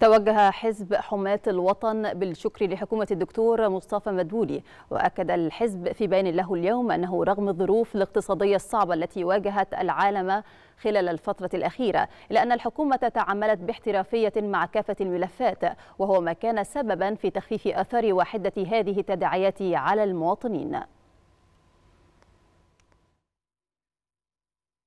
توجه حزب حماة الوطن بالشكر لحكومة الدكتور مصطفى مدبولي وأكد الحزب في بيان له اليوم أنه رغم الظروف الاقتصادية الصعبة التي واجهت العالم خلال الفترة الأخيرة إلا أن الحكومة تعاملت باحترافية مع كافة الملفات وهو ما كان سببا في تخفيف أثر وحدة هذه التداعيات على المواطنين